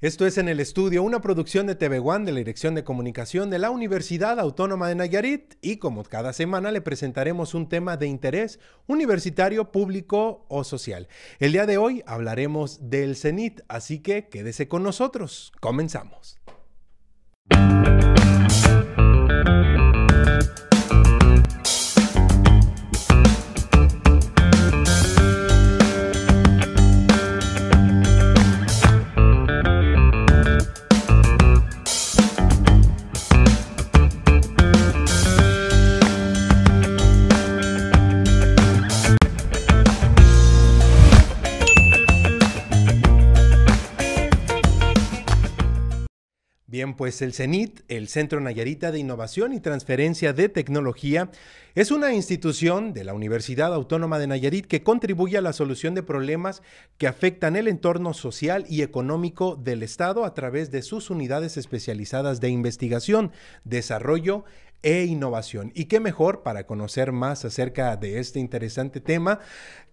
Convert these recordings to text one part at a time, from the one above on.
Esto es En el Estudio, una producción de TV One de la Dirección de Comunicación de la Universidad Autónoma de Nayarit y como cada semana le presentaremos un tema de interés universitario, público o social. El día de hoy hablaremos del CENIT, así que quédese con nosotros. Comenzamos. pues el CENIT, el Centro Nayarita de Innovación y Transferencia de Tecnología, es una institución de la Universidad Autónoma de Nayarit que contribuye a la solución de problemas que afectan el entorno social y económico del Estado a través de sus unidades especializadas de investigación, desarrollo e innovación. Y qué mejor para conocer más acerca de este interesante tema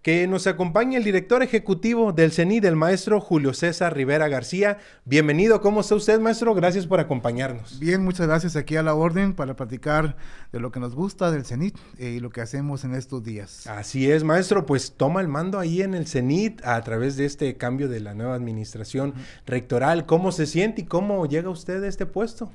que nos acompañe el director ejecutivo del CENIT, el maestro Julio César Rivera García. Bienvenido, ¿cómo está usted, maestro? Gracias por acompañarnos. Bien, muchas gracias aquí a la orden para platicar de lo que nos gusta del CENIT eh, y lo que hacemos en estos días. Así es, maestro, pues toma el mando ahí en el CENIT a través de este cambio de la nueva administración rectoral. ¿Cómo se siente y cómo llega usted a este puesto?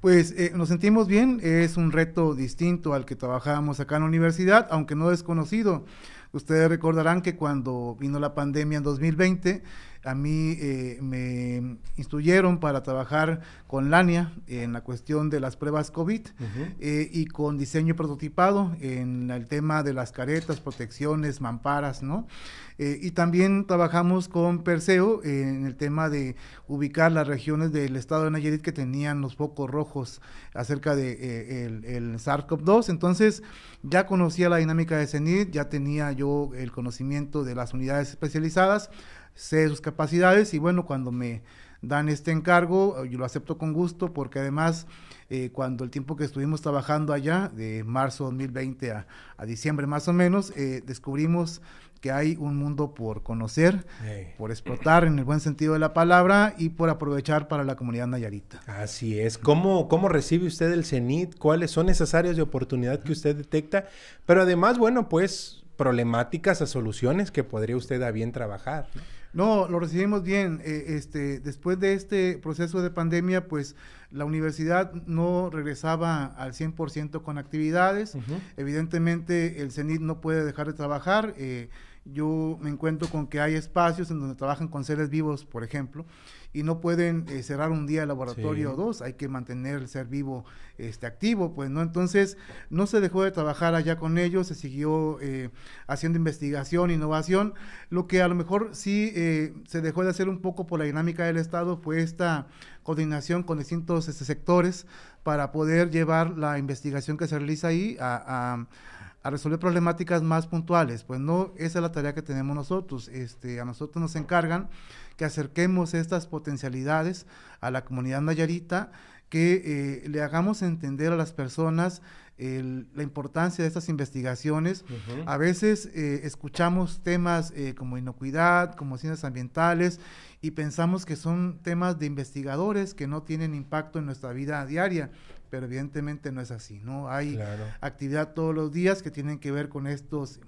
Pues eh, nos sentimos bien, es un reto distinto al que trabajábamos acá en la universidad, aunque no desconocido. Ustedes recordarán que cuando vino la pandemia en 2020, a mí eh, me instruyeron para trabajar con Lania en la cuestión de las pruebas COVID eh, y con diseño prototipado en el tema de las caretas, protecciones, mamparas, ¿no? Eh, y también trabajamos con Perseo en el tema de ubicar las regiones del estado de Nayarit que tenían los focos rojos acerca de el, el SARS-CoV-2. Entonces, ya conocía la dinámica de CENID, ya tenía yo el conocimiento de las unidades especializadas sé sus capacidades y bueno, cuando me dan este encargo, eh, yo lo acepto con gusto porque además eh, cuando el tiempo que estuvimos trabajando allá, de marzo 2020 a, a diciembre más o menos, eh, descubrimos que hay un mundo por conocer, por explotar en el buen sentido de la palabra y por aprovechar para la comunidad nayarita. Así es. ¿Cómo, cómo recibe usted el CENIT? ¿Cuáles son esas áreas de oportunidad que usted detecta? Pero además, bueno, pues problemáticas a soluciones que podría usted a bien trabajar. ¿no? No, lo recibimos bien. Eh, este, después de este proceso de pandemia, pues la universidad no regresaba al 100% con actividades. Evidentemente, el CENIT no puede dejar de trabajar. Eh, yo me encuentro con que hay espacios en donde trabajan con seres vivos, por ejemplo, y no pueden eh, cerrar un día el laboratorio o dos, hay que mantener el ser vivo este, activo, pues, ¿no? Entonces, no se dejó de trabajar allá con ellos, se siguió eh, haciendo investigación, innovación, lo que a lo mejor sí eh, se dejó de hacer un poco por la dinámica del Estado fue esta coordinación con distintos este, sectores para poder llevar la investigación que se realiza ahí a, a resolver problemáticas más puntuales. Pues no, esa es la tarea que tenemos nosotros. Este, a nosotros nos encargan que acerquemos estas potencialidades a la comunidad nayarita, que eh, le hagamos entender a las personas la importancia de estas investigaciones. A veces eh, escuchamos temas eh, como inocuidad, como ciencias ambientales, y pensamos que son temas de investigadores que no tienen impacto en nuestra vida diaria, pero evidentemente no es así, ¿no? Hay actividad todos los días que tienen que ver con estos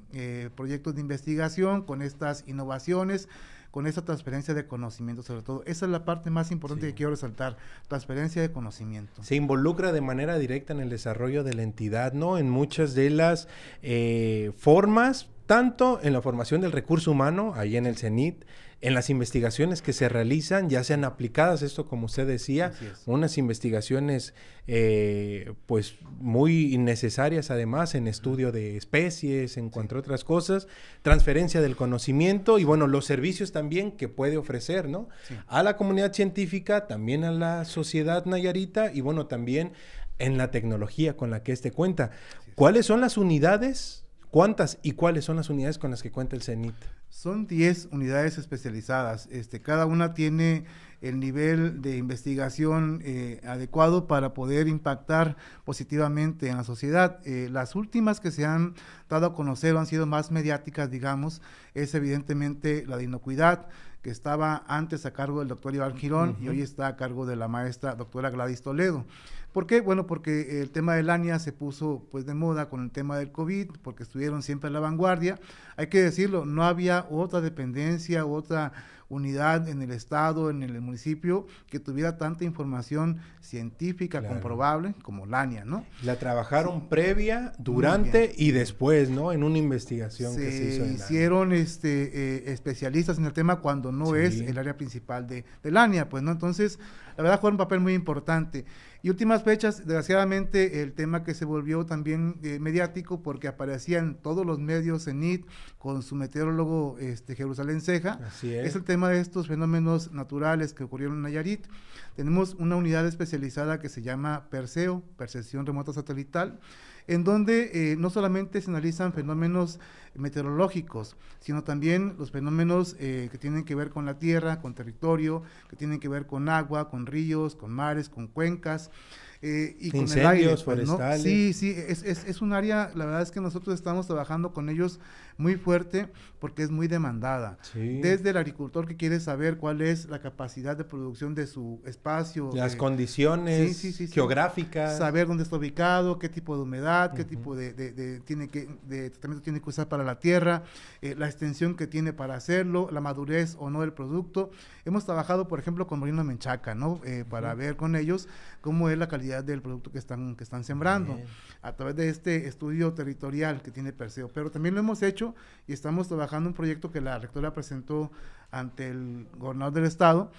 proyectos de investigación, con estas innovaciones con esa transferencia de conocimiento sobre todo. Esa es la parte más importante que quiero resaltar, transferencia de conocimiento. Se involucra de manera directa en el desarrollo de la entidad, ¿no? En muchas de las eh, formas, tanto en la formación del recurso humano, ahí en el CENIT, en las investigaciones que se realizan, ya sean aplicadas, esto como usted decía, unas investigaciones eh, pues muy necesarias además en estudio de especies, en cuanto a otras cosas, transferencia del conocimiento y bueno, los servicios también que puede ofrecer, ¿no? A la comunidad científica, también a la sociedad nayarita y bueno, también en la tecnología con la que este cuenta. ¿Cuáles son las unidades ¿Cuántas y cuáles son las unidades con las que cuenta el CENIT? Son 10 unidades especializadas. Este, cada una tiene el nivel de investigación eh, adecuado para poder impactar positivamente en la sociedad. Eh, las últimas que se han dado a conocer o han sido más mediáticas, digamos, es evidentemente la de inocuidad, que estaba antes a cargo del doctor Iván Girón y hoy está a cargo de la maestra doctora Gladys Toledo. ¿Por qué? Bueno, porque eh, el tema del ANIA se puso pues de moda con el tema del COVID, porque estuvieron siempre en la vanguardia. Hay que decirlo, no había otra dependencia, otra unidad en el Estado, en el municipio, que tuviera tanta información científica, comprobable, como LANIA, ¿no? La trabajaron previa, durante y después, ¿no? En una investigación que se hizo. En hicieron este, eh, especialistas en el tema cuando no es el área principal de, LANIA, pues, ¿no? Entonces, la verdad, juega un papel muy importante. Y últimas fechas, desgraciadamente, el tema que se volvió también eh, mediático porque aparecían todos los medios en IT con su meteorólogo este, Jerusalén Ceja. Así es. es el tema de estos fenómenos naturales que ocurrieron en Nayarit, tenemos una unidad especializada que se llama Perseo, Percepción Remota Satelital, en donde eh, no solamente se analizan fenómenos meteorológicos, sino también los fenómenos eh, que tienen que ver con la tierra, con territorio, que tienen que ver con agua, con ríos, con mares, con cuencas eh, y con el aire. Pues, forestales. Sí, sí, es, un área, la verdad es que nosotros estamos trabajando con ellos muy fuerte porque es muy demandada. Desde el agricultor que quiere saber cuál es la capacidad de producción de su espacio. Las eh, condiciones geográficas. Saber dónde está ubicado, qué tipo de humedad, qué tipo de, tiene que, tratamiento tiene que usar para la tierra, eh, la extensión que tiene para hacerlo, la madurez o no del producto. Hemos trabajado, por ejemplo, con Morino Menchaca, ¿no? Eh, para ver con ellos cómo es la calidad del producto que están, que están sembrando a través de este estudio territorial que tiene Perseo. Pero también lo hemos hecho y estamos trabajando un proyecto que la rectora presentó ante el gobernador del estado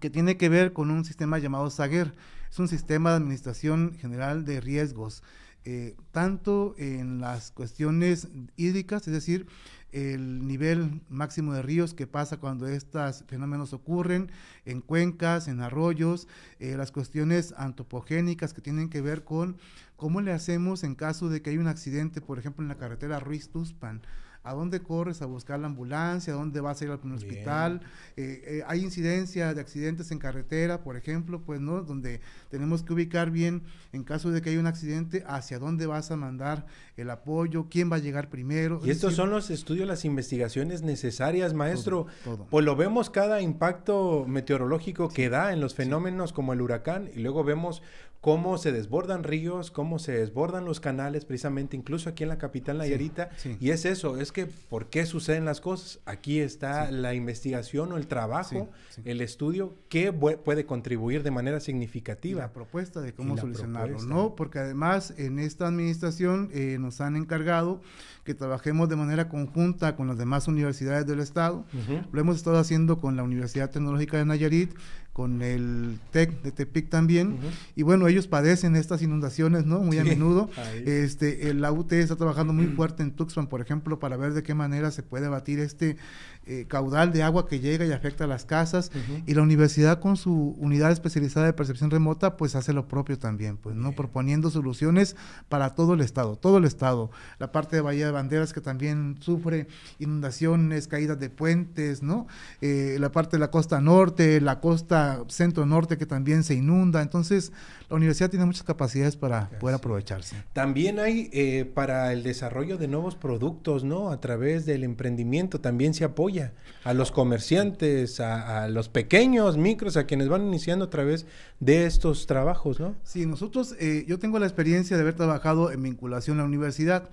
que tiene que ver con un sistema llamado SAGER. Es un sistema de administración general de riesgos. Eh, tanto en las cuestiones hídricas, es decir, el nivel máximo de ríos que pasa cuando estos fenómenos ocurren, en cuencas, en arroyos, eh, las cuestiones antropogénicas que tienen que ver con cómo le hacemos en caso de que hay un accidente, por ejemplo, en la carretera Ruiz-Tuspan a dónde corres a buscar la ambulancia, a dónde vas a ir al hospital. Eh, eh, hay incidencia de accidentes en carretera, por ejemplo, pues no, donde tenemos que ubicar bien en caso de que haya un accidente, hacia dónde vas a mandar el apoyo, quién va a llegar primero. Y estos son los estudios, las investigaciones necesarias, maestro. Pues lo vemos cada impacto meteorológico que da en los fenómenos como el huracán y luego vemos cómo se desbordan ríos, cómo se desbordan los canales, precisamente incluso aquí en la capital Nayarita. Y es eso, es que por qué suceden las cosas. Aquí está la investigación o el trabajo, el estudio que puede contribuir de manera significativa. La propuesta de cómo solucionarlo, ¿no? Porque además en esta administración eh, nos han encargado que trabajemos de manera conjunta con las demás universidades del Estado. Lo hemos estado haciendo con la Universidad Tecnológica de Nayarit, con el TEC de Tepic también. Y bueno, ellos padecen estas inundaciones, ¿no? Muy a menudo. Este, la UT está trabajando muy fuerte en Tuxpan, por ejemplo, para ver de qué manera se puede batir este eh, caudal de agua que llega y afecta a las casas y la universidad con su unidad especializada de percepción remota pues hace lo propio también, pues no proponiendo soluciones para todo el estado, todo el estado, la parte de Bahía de Banderas que también sufre inundaciones, caídas de puentes, ¿no? Eh, la parte de la costa norte, la costa centro norte que también se inunda, entonces la universidad tiene muchas capacidades para poder aprovecharse. También hay eh, para el desarrollo de nuevos productos, ¿no? A través del emprendimiento también se apoya a los comerciantes, a, los pequeños micros, a quienes van iniciando a través de estos trabajos, ¿no? Sí, nosotros, eh, yo tengo la experiencia de haber trabajado en vinculación a la universidad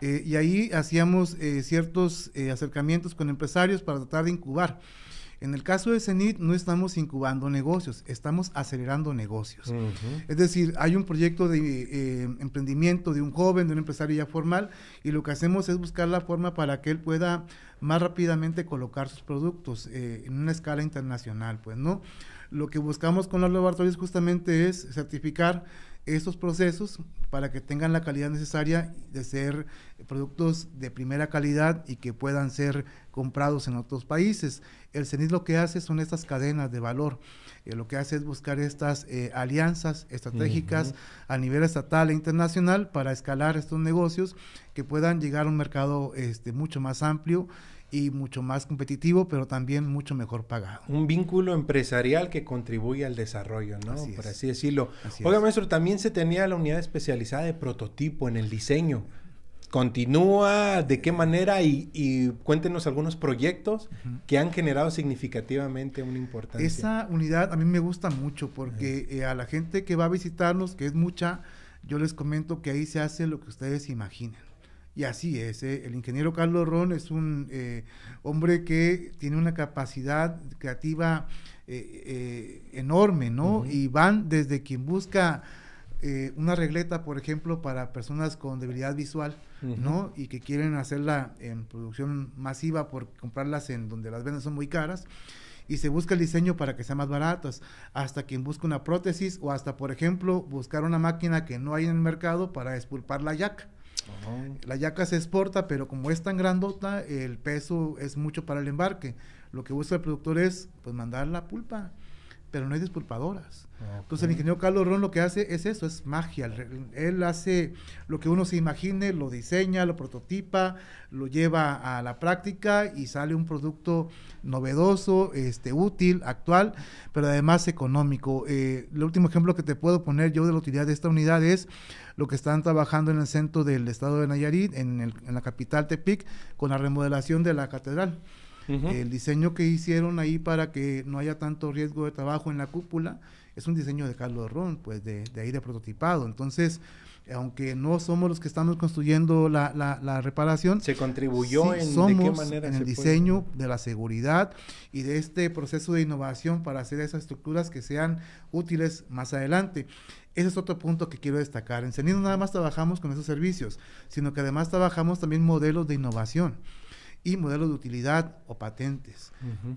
eh, y ahí hacíamos eh, ciertos acercamientos con empresarios para tratar de incubar. En el caso de CENIT no estamos incubando negocios, estamos acelerando negocios. Es decir, hay un proyecto de eh, emprendimiento de un joven, de un empresario ya formal, y lo que hacemos es buscar la forma para que él pueda más rápidamente colocar sus productos eh, en una escala internacional, pues, ¿no? Lo que buscamos con los laboratorios justamente es certificar estos procesos para que tengan la calidad necesaria de ser productos de primera calidad y que puedan ser comprados en otros países. El CENIS lo que hace son estas cadenas de valor, eh, lo que hace es buscar estas eh, alianzas estratégicas a nivel estatal e internacional para escalar estos negocios que puedan llegar a un mercado este, mucho más amplio y mucho más competitivo, pero también mucho mejor pagado. Un vínculo empresarial que contribuye al desarrollo, ¿no? Por así decirlo. Oiga, maestro, también se tenía la unidad especializada de prototipo en el diseño. Continúa, de qué manera y, cuéntenos algunos proyectos que han generado significativamente una importancia. Esa unidad a mí me gusta mucho porque eh, a la gente que va a visitarnos, que es mucha, yo les comento que ahí se hace lo que ustedes imaginen. Y así es, eh, el ingeniero Carlos Ron es un eh, hombre que tiene una capacidad creativa eh, enorme, ¿no? Y van desde quien busca una regleta, por ejemplo, para personas con debilidad visual, ¿no? Y que quieren hacerla en producción masiva por comprarlas en donde las ventas son muy caras y se busca el diseño para que sean más baratas, hasta quien busca una prótesis o hasta, por ejemplo, buscar una máquina que no hay en el mercado para expulpar la yaca. La yaca se exporta, pero como es tan grandota, el peso es mucho para el embarque. Lo que usa el productor es pues mandar la pulpa pero no hay disculpadoras. Ah, Entonces el ingeniero Carlos Ron lo que hace es eso, es magia. Él hace lo que uno se imagine, lo diseña, lo prototipa, lo lleva a la práctica y sale un producto novedoso, este, útil, actual, pero además económico. Eh, el último ejemplo que te puedo poner yo de la utilidad de esta unidad es lo que están trabajando en el centro del estado de Nayarit, en, en la capital Tepic, con la remodelación de la catedral. El diseño que hicieron ahí para que no haya tanto riesgo de trabajo en la cúpula es un diseño de Carlos Ron, pues de, de ahí de prototipado. Entonces, aunque no somos los que estamos construyendo la, reparación, se contribuyó en, el diseño de la seguridad y de este proceso de innovación para hacer esas estructuras que sean útiles más adelante. Ese es otro punto que quiero destacar. En nada más trabajamos con esos servicios, sino que además trabajamos también modelos de innovación y modelos de utilidad o patentes.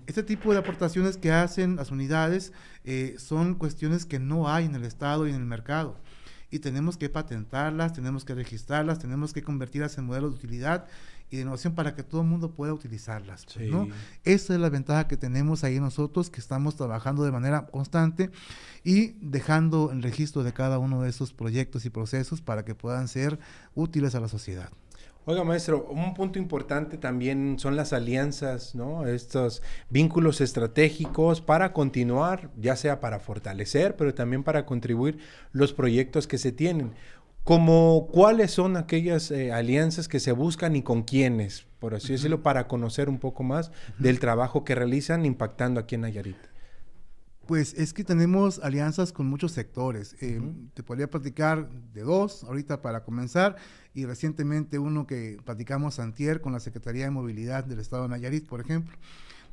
Este tipo de aportaciones que hacen las unidades eh, son cuestiones que no hay en el Estado y en el mercado. Y tenemos que patentarlas, tenemos que registrarlas, tenemos que convertirlas en modelos de utilidad y de innovación para que todo el mundo pueda utilizarlas. Pues, Esa es la ventaja que tenemos ahí nosotros, que estamos trabajando de manera constante y dejando el registro de cada uno de esos proyectos y procesos para que puedan ser útiles a la sociedad. Oiga, maestro, un punto importante también son las alianzas, ¿no? Estos vínculos estratégicos para continuar, ya sea para fortalecer, pero también para contribuir los proyectos que se tienen. Como cuáles son aquellas eh, alianzas que se buscan y con quiénes, por así decirlo, para conocer un poco más del trabajo que realizan impactando aquí en Nayarit. Pues es que tenemos alianzas con muchos sectores. Eh, te podría platicar de dos ahorita para comenzar y recientemente uno que platicamos antier con la Secretaría de Movilidad del Estado de Nayarit, por ejemplo.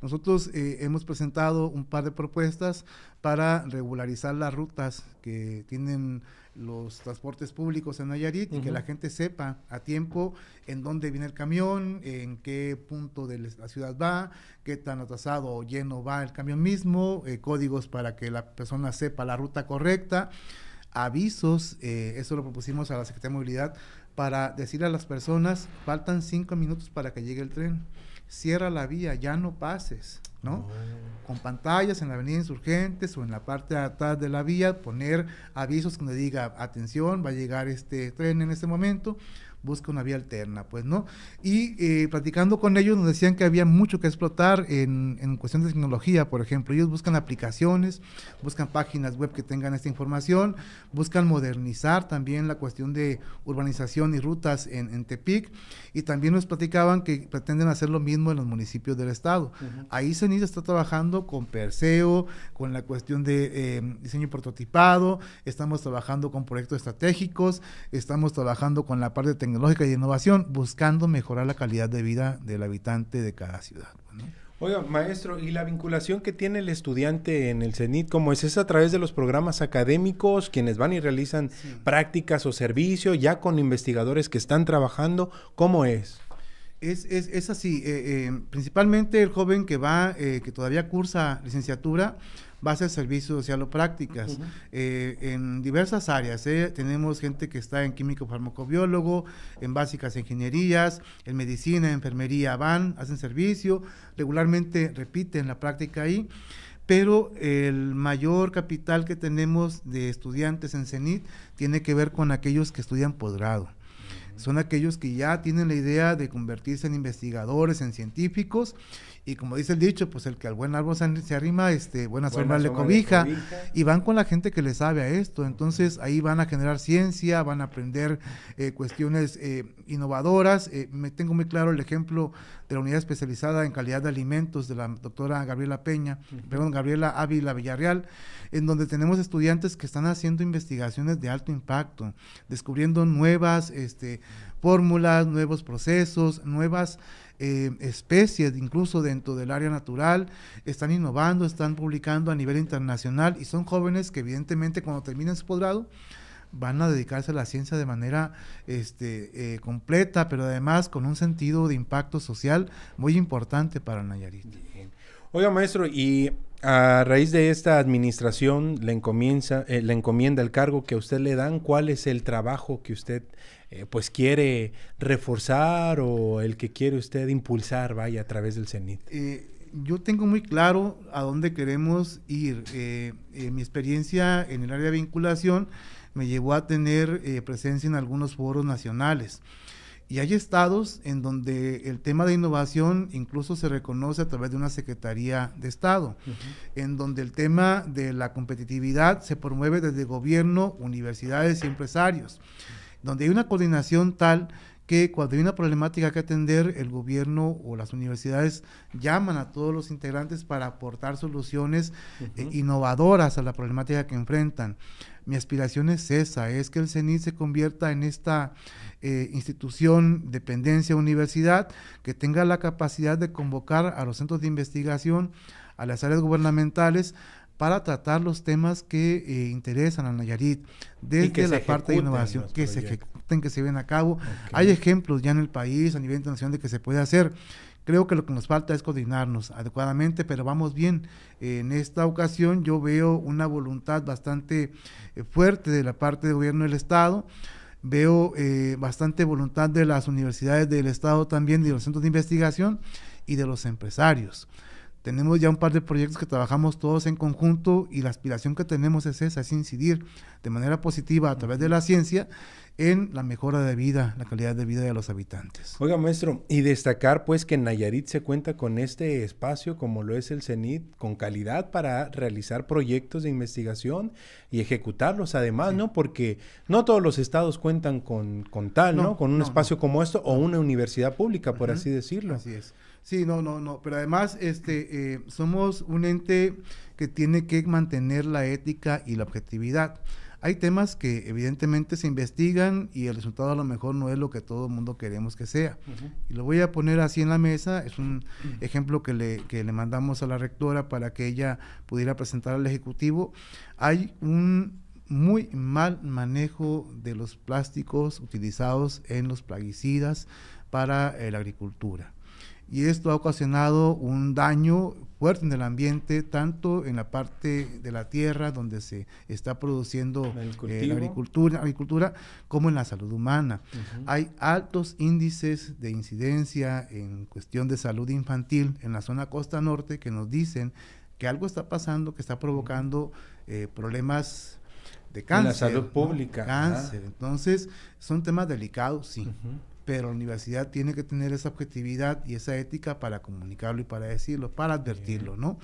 Nosotros eh, hemos presentado un par de propuestas para regularizar las rutas que tienen los transportes públicos en Nayarit y que la gente sepa a tiempo en dónde viene el camión, en qué punto de la ciudad va, qué tan atrasado o lleno va el camión mismo, eh, códigos para que la persona sepa la ruta correcta, avisos, eh, eso lo propusimos a la Secretaría de Movilidad para decirle a las personas, faltan cinco minutos para que llegue el tren, cierra la vía, ya no pases. ¿no? Con pantallas en la avenida Insurgentes o en la parte de atrás de la vía, poner avisos que nos diga, atención, va a llegar este tren en este momento busca una vía alterna, pues, ¿no? Y eh, platicando con ellos nos decían que había mucho que explotar en, en cuestión de tecnología, por ejemplo. Ellos buscan aplicaciones, buscan páginas web que tengan esta información, buscan modernizar también la cuestión de urbanización y rutas en, Tepic. Y también nos platicaban que pretenden hacer lo mismo en los municipios del estado. Ahí CENIS está trabajando con Perseo, con la cuestión de eh, diseño prototipado, estamos trabajando con proyectos estratégicos, estamos trabajando con la parte tecnología tecnológica y innovación, buscando mejorar la calidad de vida del habitante de cada ciudad. Pues, Oiga, maestro, ¿y la vinculación que tiene el estudiante en el CENIT? ¿Cómo es? ¿Es a través de los programas académicos, quienes van y realizan prácticas o servicios, ya con investigadores que están trabajando? ¿Cómo es? Es, así, eh, eh, principalmente el joven que va, eh, que todavía cursa licenciatura, base de servicio social o prácticas eh, en diversas áreas. Eh, tenemos gente que está en químico farmacobiólogo, en básicas ingenierías, en medicina, enfermería, van, hacen servicio, regularmente repiten la práctica ahí pero el mayor capital que tenemos de estudiantes en CENIT tiene que ver con aquellos que estudian posgrado. Son aquellos que ya tienen la idea de convertirse en investigadores, en científicos, y como dice el dicho, pues el que al buen árbol se arrima, este, buena, le, cobija, Y van con la gente que le sabe a esto. Entonces ahí van a generar ciencia, van a aprender eh, cuestiones eh, innovadoras. Eh, me tengo muy claro el ejemplo de la unidad especializada en calidad de alimentos de la doctora Gabriela Peña, perdón, Gabriela Ávila Villarreal, en donde tenemos estudiantes que están haciendo investigaciones de alto impacto, descubriendo nuevas este, fórmulas, nuevos procesos, nuevas eh, especies, incluso dentro del área natural, están innovando, están publicando a nivel internacional y son jóvenes que evidentemente cuando terminen su posgrado van a dedicarse a la ciencia de manera este, eh, completa, pero además con un sentido de impacto social muy importante para Nayarit. Oiga, maestro, y a raíz de esta administración le, encomienza, eh, le encomienda el cargo que a usted le dan, ¿cuál es el trabajo que usted eh, pues quiere reforzar o el que quiere usted impulsar, vaya, a través del CENIT? Eh, yo tengo muy claro a dónde queremos ir. Eh, mi experiencia en el área de vinculación me llevó a tener presencia en algunos foros nacionales. Y hay estados en donde el tema de innovación incluso se reconoce a través de una Secretaría de Estado, en donde el tema de la competitividad se promueve desde gobierno, universidades y empresarios donde hay una coordinación tal que cuando hay una problemática que atender, el gobierno o las universidades llaman a todos los integrantes para aportar soluciones eh, innovadoras a la problemática que enfrentan. Mi aspiración es esa, es que el CENI se convierta en esta eh, institución, dependencia, universidad, que tenga la capacidad de convocar a los centros de investigación, a las áreas gubernamentales, para tratar los temas que eh, interesan a Nayarit, desde la parte de innovación, que se ejecuten, que se ven a cabo. Hay ejemplos ya en el país, a nivel internacional, de que se puede hacer. Creo que lo que nos falta es coordinarnos adecuadamente, pero vamos bien. En esta ocasión yo veo una voluntad bastante eh, fuerte de la parte del gobierno del Estado. Veo eh, bastante voluntad de las universidades del Estado también, de los centros de investigación y de los empresarios. Tenemos ya un par de proyectos que trabajamos todos en conjunto y la aspiración que tenemos es esa, es incidir de manera positiva a través de la ciencia en la mejora de vida, la calidad de vida de los habitantes. Oiga, maestro, y destacar pues que Nayarit se cuenta con este espacio como lo es el CENIT, con calidad para realizar proyectos de investigación y ejecutarlos además, ¿no? Porque no todos los estados cuentan con, con tal, ¿no? Con un espacio como esto o una universidad pública, por así decirlo. Así es. Sí, no, no, no, pero además este, eh, somos un ente que tiene que mantener la ética y la objetividad. Hay temas que evidentemente se investigan y el resultado a lo mejor no es lo que todo el mundo queremos que sea. Y lo voy a poner así en la mesa, es un ejemplo que le, que le mandamos a la rectora para que ella pudiera presentar al Ejecutivo. Hay un muy mal manejo de los plásticos utilizados en los plaguicidas para eh, la agricultura y esto ha ocasionado un daño fuerte en el ambiente, tanto en la parte de la tierra donde se está produciendo eh, la, agricultura, como en la salud humana. Hay altos índices de incidencia en cuestión de salud infantil en la zona costa norte que nos dicen que algo está pasando, que está provocando eh, problemas de cáncer. En la salud pública. Cáncer. Entonces, son temas delicados, sí pero la universidad tiene que tener esa objetividad y esa ética para comunicarlo y para decirlo, para advertirlo, ¿no?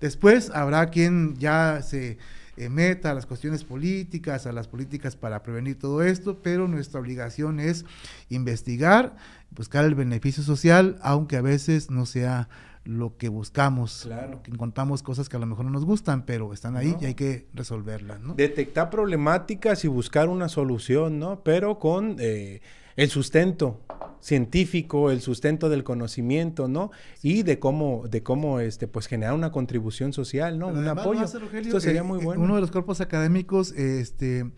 Después habrá quien ya se eh, meta a las cuestiones políticas, a las políticas para prevenir todo esto, pero nuestra obligación es investigar, buscar el beneficio social, aunque a veces no sea lo que buscamos, claro. encontramos cosas que a lo mejor no nos gustan, pero están ahí y hay que resolverlas, ¿no? Detectar problemáticas y buscar una solución, ¿no? Pero con... Eh, el sustento científico, el sustento del conocimiento, ¿no? Y de cómo, de cómo, este, pues generar una contribución social, ¿no? Un apoyo. eso sería eh, muy eh, bueno. Uno de los cuerpos académicos, este,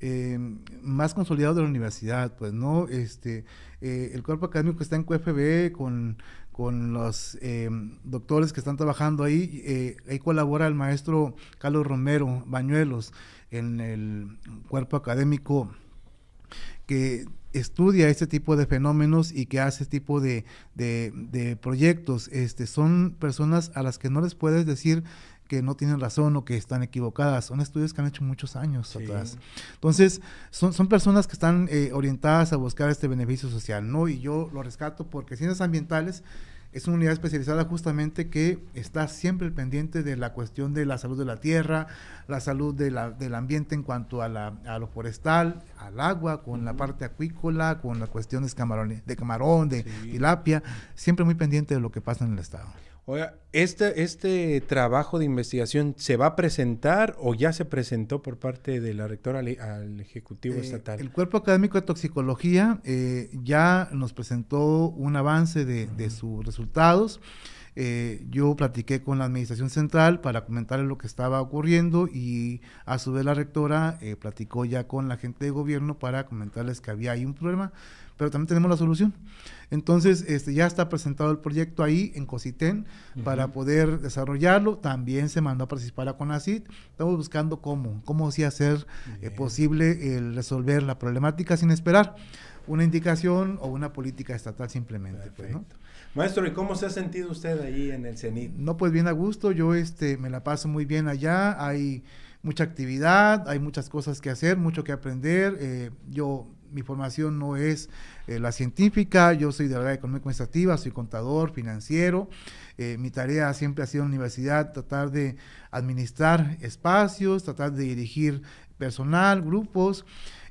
eh, más consolidados de la universidad, pues, ¿no? Este, el cuerpo académico está en QFB con, los doctores que están trabajando ahí. ahí colabora el maestro Carlos Romero Bañuelos en el cuerpo académico que estudia este tipo de fenómenos y que hace este tipo de, proyectos. Este, son personas a las que no les puedes decir que no tienen razón o que están equivocadas. Son estudios que han hecho muchos años atrás. Entonces, son, son, personas que están eh, orientadas a buscar este beneficio social, ¿no? Y yo lo rescato porque ciencias ambientales es una unidad especializada justamente que está siempre pendiente de la cuestión de la salud de la tierra, la salud del ambiente en cuanto a, la, lo forestal, al agua, con la parte acuícola, con las cuestiones de camarón, de, camarón, tilapia, siempre muy pendiente de lo que pasa en el Estado. Oiga, este, ¿este trabajo de investigación se va a presentar o ya se presentó por parte de la rectora al, Ejecutivo eh, Estatal? El Cuerpo Académico de Toxicología eh, ya nos presentó un avance de, de sus resultados. Eh, yo platiqué con la Administración Central para comentarles lo que estaba ocurriendo y a su vez la rectora platicó ya con la gente de gobierno para comentarles que había ahí un problema pero también tenemos la solución. Entonces, este, ya está presentado el proyecto ahí en Cositén, para poder desarrollarlo. También se mandó a participar a CONACIT. Estamos buscando cómo, cómo sí hacer eh, posible el resolver la problemática sin esperar una indicación o una política estatal simplemente. Pues, Maestro, ¿y cómo se ha sentido usted ahí en el CENIT? No, pues bien a gusto. Yo este, me la paso muy bien allá. Hay mucha actividad, hay muchas cosas que hacer, mucho que aprender. Eh, yo mi formación no es eh, la científica, yo soy de la economía económica administrativa, soy contador, financiero. Eh, mi tarea siempre ha sido en la universidad tratar de administrar espacios, tratar de dirigir personal, grupos,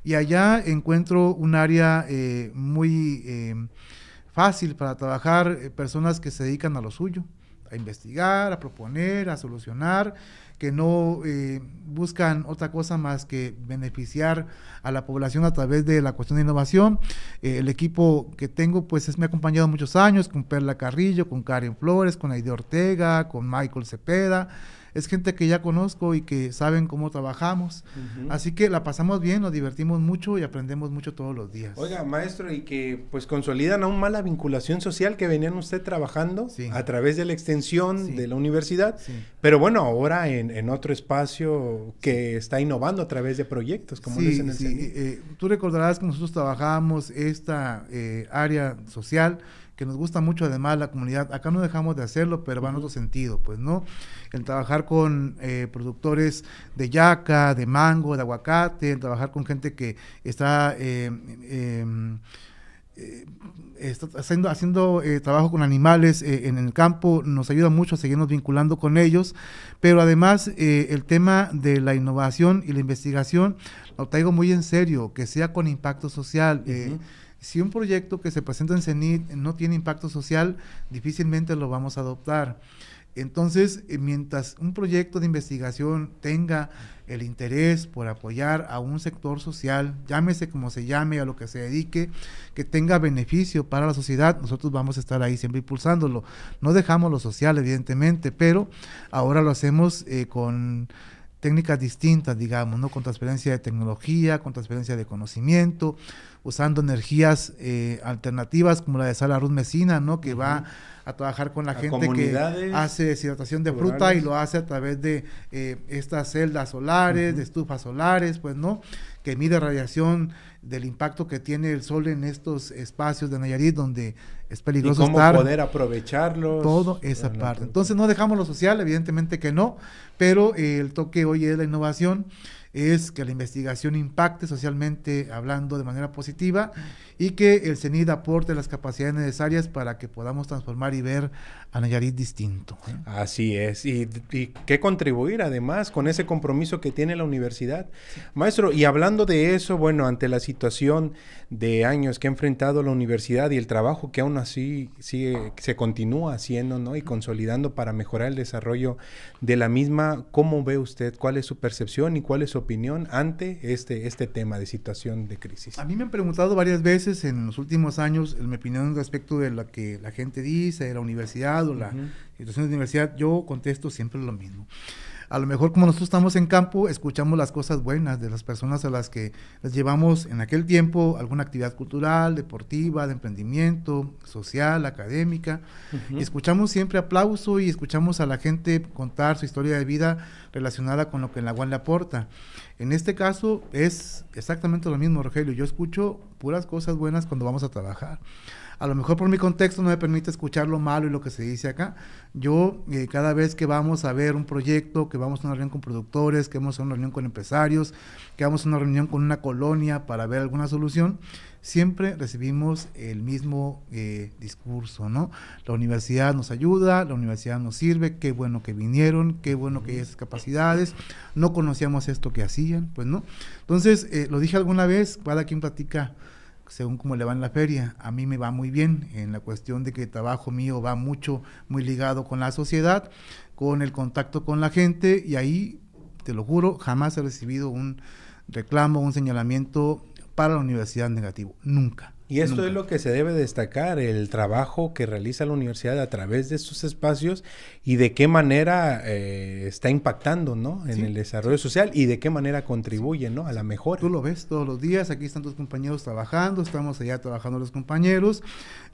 y allá encuentro un área eh, muy fácil para trabajar, personas que se dedican a lo suyo a investigar, a proponer, a solucionar, que no eh, buscan otra cosa más que beneficiar a la población a través de la cuestión de innovación. Eh, el equipo que tengo pues me ha acompañado muchos años con Perla Carrillo, con Karen Flores, con Aide Ortega, con Michael Cepeda es gente que ya conozco y que saben cómo trabajamos. Así que la pasamos bien, nos divertimos mucho y aprendemos mucho todos los días. Oiga, maestro, y que pues consolidan aún más la vinculación social que venían usted trabajando a través de la extensión de la universidad, pero bueno, ahora en, otro espacio que está innovando a través de proyectos, como dicen en el eh, Tú recordarás que nosotros trabajábamos esta eh, área social que nos gusta mucho además la comunidad. Acá no dejamos de hacerlo, pero va en otro sentido, pues, ¿no? El trabajar con eh, productores de yaca, de mango, de aguacate, el trabajar con gente que está... Eh, em, eh, haciendo, haciendo trabajo con animales en el campo nos ayuda mucho a seguirnos vinculando con ellos, pero además el tema de la innovación y la investigación lo traigo muy en serio, que sea con impacto social. Si un proyecto que se presenta en CENIT no tiene impacto social, difícilmente lo vamos a adoptar. Entonces, eh, mientras un proyecto de investigación tenga el interés por apoyar a un sector social, llámese como se llame, a lo que se dedique, que tenga beneficio para la sociedad, nosotros vamos a estar ahí siempre impulsándolo. No dejamos lo social, evidentemente, pero ahora lo hacemos eh, con técnicas distintas, digamos, ¿no? Con transferencia de tecnología, con transferencia de conocimiento, usando energías eh, alternativas como la de sala Ruth Mesina, ¿no? Que va a trabajar con la gente que hace deshidratación de fruta y lo hace a través de eh, estas celdas solares, de estufas solares, pues, ¿no? Que mide radiación del impacto que tiene el sol en estos espacios de Nayarit donde es peligroso ¿Y cómo poder aprovecharlo. Todo esa parte. Entonces no dejamos lo social, evidentemente que no, pero eh, el toque hoy es la innovación es que la investigación impacte socialmente hablando de manera positiva y que el CENID aporte las capacidades necesarias para que podamos transformar y ver a Nayarit distinto. ¿eh? Así es, y, que contribuir además con ese compromiso que tiene la universidad. Maestro, y hablando de eso, bueno, ante la situación de años que ha enfrentado la universidad y el trabajo que aún así sigue, se continúa haciendo ¿no? y consolidando para mejorar el desarrollo de la misma, ¿cómo ve usted? ¿Cuál es su percepción y cuál es su opinión ante este, este tema de situación de crisis? A mí me han preguntado varias veces en los últimos años eh, mi opinión respecto de lo que la gente dice, de la universidad o la situación de universidad. Yo contesto siempre lo mismo a lo mejor como nosotros estamos en campo, escuchamos las cosas buenas de las personas a las que les llevamos en aquel tiempo alguna actividad cultural, deportiva, de emprendimiento, social, académica. y escuchamos siempre aplauso y escuchamos a la gente contar su historia de vida relacionada con lo que en la le aporta. En este caso es exactamente lo mismo, Rogelio. Yo escucho puras cosas buenas cuando vamos a trabajar a lo mejor por mi contexto no me permite escuchar lo malo y lo que se dice acá. Yo, eh, cada vez que vamos a ver un proyecto, que vamos a una reunión con productores, que vamos a una reunión con empresarios, que vamos a una reunión con una colonia para ver alguna solución, siempre recibimos el mismo eh, discurso, ¿no? La universidad nos ayuda, la universidad nos sirve, qué bueno que vinieron, qué bueno que hay esas capacidades, no conocíamos esto que hacían, pues, ¿no? Entonces, eh, lo dije alguna vez, ¿para quien platica según cómo le va en la feria. A mí me va muy bien en la cuestión de que el trabajo mío va mucho, muy ligado con la sociedad, con el contacto con la gente y ahí, te lo juro, jamás he recibido un reclamo, un señalamiento para la universidad negativo, nunca. Y esto es lo que se debe destacar, el trabajo que realiza la universidad a través de estos espacios y de qué manera eh, está impactando ¿no? en el desarrollo social y de qué manera contribuye ¿no? a la mejora. Tú lo ves todos los días, aquí están tus compañeros trabajando, estamos allá trabajando los compañeros.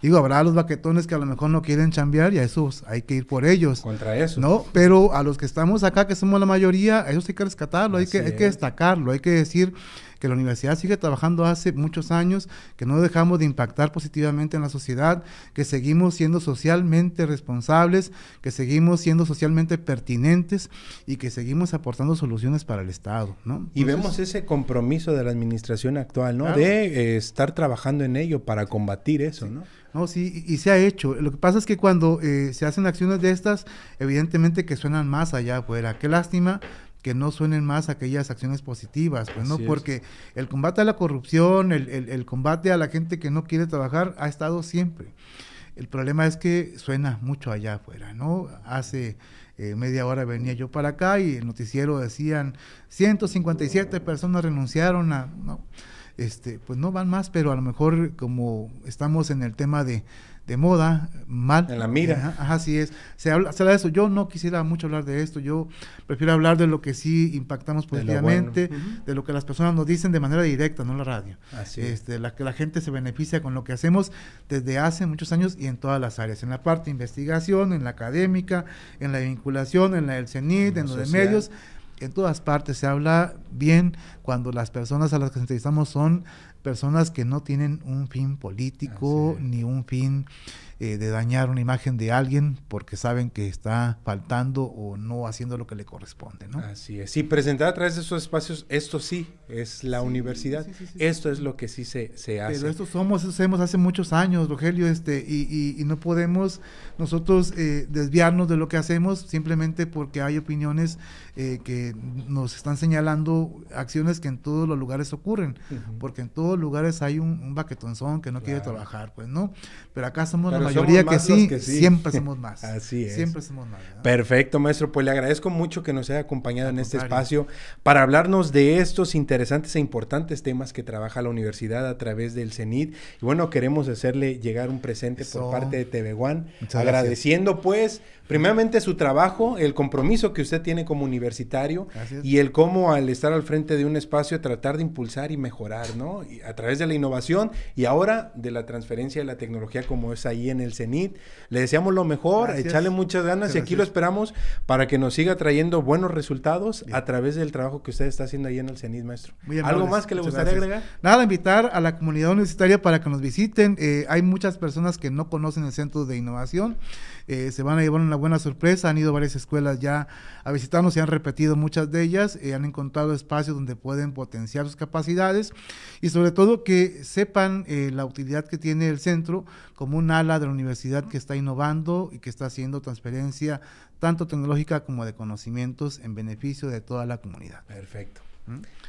Digo, habrá los baquetones que a lo mejor no quieren chambear y a esos hay que ir por ellos. Contra eso. No, pero a los que estamos acá, que somos la mayoría, a ellos hay que rescatarlo, hay hay que destacarlo, hay que decir que la universidad sigue trabajando hace muchos años, que no dejamos de impactar positivamente en la sociedad, que seguimos siendo socialmente responsables, que seguimos siendo socialmente pertinentes y que seguimos aportando soluciones para el Estado, y vemos ese compromiso de la administración actual, ¿no? De eh, estar trabajando en ello para combatir eso, ¿no? No, sí, y, se ha hecho. Lo que pasa es que cuando eh, se hacen acciones de estas, evidentemente que suenan más allá afuera. Qué lástima, que no suenen más aquellas acciones positivas, pues, ¿no? Porque el combate a la corrupción, el, combate a la gente que no quiere trabajar ha estado siempre. El problema es que suena mucho allá afuera, ¿no? Hace eh, media hora venía yo para acá y el noticiero decían 157 personas renunciaron a... No, este, pues no van más, pero a lo mejor como estamos en el tema de de moda, mal. En la mira. Ajá, así es. Se habla, se habla de eso. Yo no quisiera mucho hablar de esto. Yo prefiero hablar de lo que sí impactamos positivamente, de lo, que las personas nos dicen de manera directa, no la radio. Así este, es. La que la gente se beneficia con lo que hacemos desde hace muchos años y en todas las áreas. En la parte de investigación, en la académica, en la vinculación, en la del cenit en, en lo de medios en todas partes se habla bien cuando las personas a las que entrevistamos son personas que no tienen un fin político ni un fin eh, de dañar una imagen de alguien porque saben que está faltando o no haciendo lo que le corresponde. ¿no? Así es. Y presentar a través de esos espacios, esto sí es la universidad. esto es lo que sí se, se hace. Pero esto somos, hacemos hace muchos años, Rogelio, este, y, y, no podemos nosotros eh, desviarnos de lo que hacemos simplemente porque hay opiniones eh, que nos están señalando acciones que en todos los lugares ocurren, porque en todos los lugares hay un, baquetonzón que no quiere trabajar, pues no. Pero acá somos mayoría que sí, que siempre hacemos más. Así es. Siempre somos más. Perfecto, maestro. Pues le agradezco mucho que nos haya acompañado en este espacio para hablarnos de estos interesantes e importantes temas que trabaja la universidad a través del CENIT. Y bueno, queremos hacerle llegar un presente por parte de TV One, agradeciendo pues primeramente su trabajo, el compromiso que usted tiene como universitario y el cómo al estar al frente de un espacio tratar de impulsar y mejorar, ¿no? a través de la innovación y ahora de la transferencia de la tecnología como es ahí en el CENIT. Le deseamos lo mejor, echarle muchas ganas y aquí lo esperamos para que nos siga trayendo buenos resultados a través del trabajo que usted está haciendo ahí en el CENIT, maestro. ¿Algo más que le gustaría agregar? Nada, invitar a la comunidad universitaria para que nos visiten. Eh, hay muchas personas que no conocen el Centro de Innovación. Eh, se van a llevar una buena sorpresa. Han ido varias escuelas ya a visitarnos y han repetido muchas de ellas. Eh, han encontrado espacios donde pueden potenciar sus capacidades y sobre todo que sepan la utilidad que tiene el centro como un ala de universidad que está innovando y que está haciendo transferencia tanto tecnológica como de conocimientos en beneficio de toda la comunidad. Perfecto.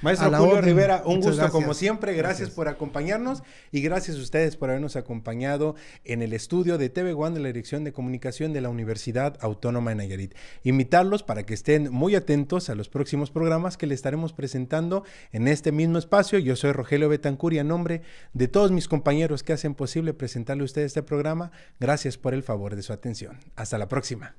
Maestro Julio Rivera, un gusto como siempre. Gracias, por acompañarnos y gracias a ustedes por habernos acompañado en el estudio de TV One de la Dirección de Comunicación de la Universidad Autónoma de Nayarit. Invitarlos para que estén muy atentos a los próximos programas que le estaremos presentando en este mismo espacio. Yo soy Rogelio Betancur y a nombre de todos mis compañeros que hacen posible presentarle a ustedes este programa, gracias por el favor de su atención. Hasta la próxima.